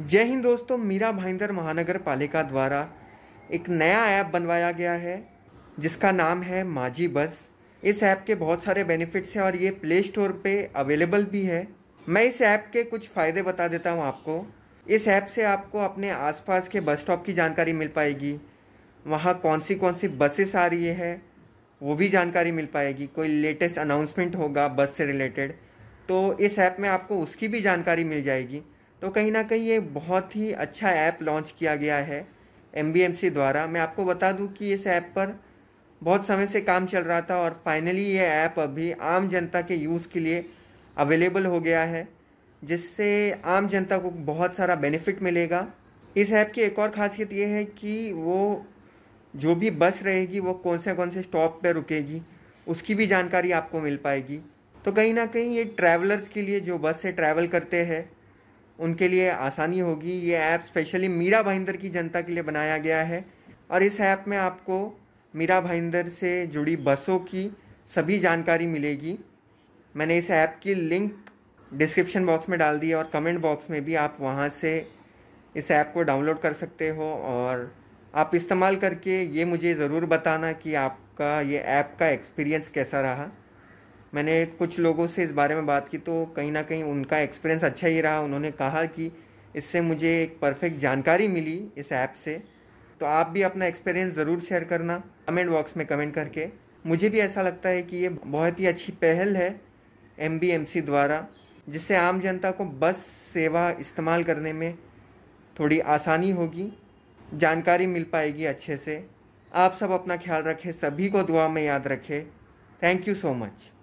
जय हिंद दोस्तों मीरा भाईंदर महानगर पालिका द्वारा एक नया ऐप बनवाया गया है जिसका नाम है माजी बस इस ऐप के बहुत सारे बेनिफिट्स हैं और ये प्ले स्टोर पे अवेलेबल भी है मैं इस ऐप के कुछ फ़ायदे बता देता हूँ आपको इस ऐप से आपको अपने आसपास के बस स्टॉप की जानकारी मिल पाएगी वहाँ कौन सी कौन सी बसेस आ रही है वो भी जानकारी मिल पाएगी कोई लेटेस्ट अनाउंसमेंट होगा बस से रिलेटेड तो इस ऐप में आपको उसकी भी जानकारी मिल जाएगी तो कहीं ना कहीं ये बहुत ही अच्छा ऐप लॉन्च किया गया है एम द्वारा मैं आपको बता दूं कि इस ऐप पर बहुत समय से काम चल रहा था और फाइनली ये ऐप अभी आम जनता के यूज़ के लिए अवेलेबल हो गया है जिससे आम जनता को बहुत सारा बेनिफिट मिलेगा इस ऐप की एक और ख़ासियत ये है कि वो जो भी बस रहेगी वो कौन से कौन से स्टॉप पर रुकेगी उसकी भी जानकारी आपको मिल पाएगी तो कहीं ना कहीं ये ट्रैवलर्स के लिए जो बस से ट्रैवल करते हैं उनके लिए आसानी होगी ये ऐप स्पेशली मीरा भाइंदर की जनता के लिए बनाया गया है और इस ऐप में आपको मीरा भाइंदर से जुड़ी बसों की सभी जानकारी मिलेगी मैंने इस ऐप की लिंक डिस्क्रिप्शन बॉक्स में डाल दी और कमेंट बॉक्स में भी आप वहाँ से इस ऐप को डाउनलोड कर सकते हो और आप इस्तेमाल करके ये मुझे ज़रूर बताना कि आपका ये ऐप का एक्सपीरियंस कैसा रहा मैंने कुछ लोगों से इस बारे में बात की तो कहीं ना कहीं उनका एक्सपीरियंस अच्छा ही रहा उन्होंने कहा कि इससे मुझे एक परफेक्ट जानकारी मिली इस ऐप से तो आप भी अपना एक्सपीरियंस ज़रूर शेयर करना कमेंट बॉक्स में कमेंट करके मुझे भी ऐसा लगता है कि ये बहुत ही अच्छी पहल है एम द्वारा जिससे आम जनता को बस सेवा इस्तेमाल करने में थोड़ी आसानी होगी जानकारी मिल पाएगी अच्छे से आप सब अपना ख्याल रखें सभी को दुआ में याद रखें थैंक यू सो मच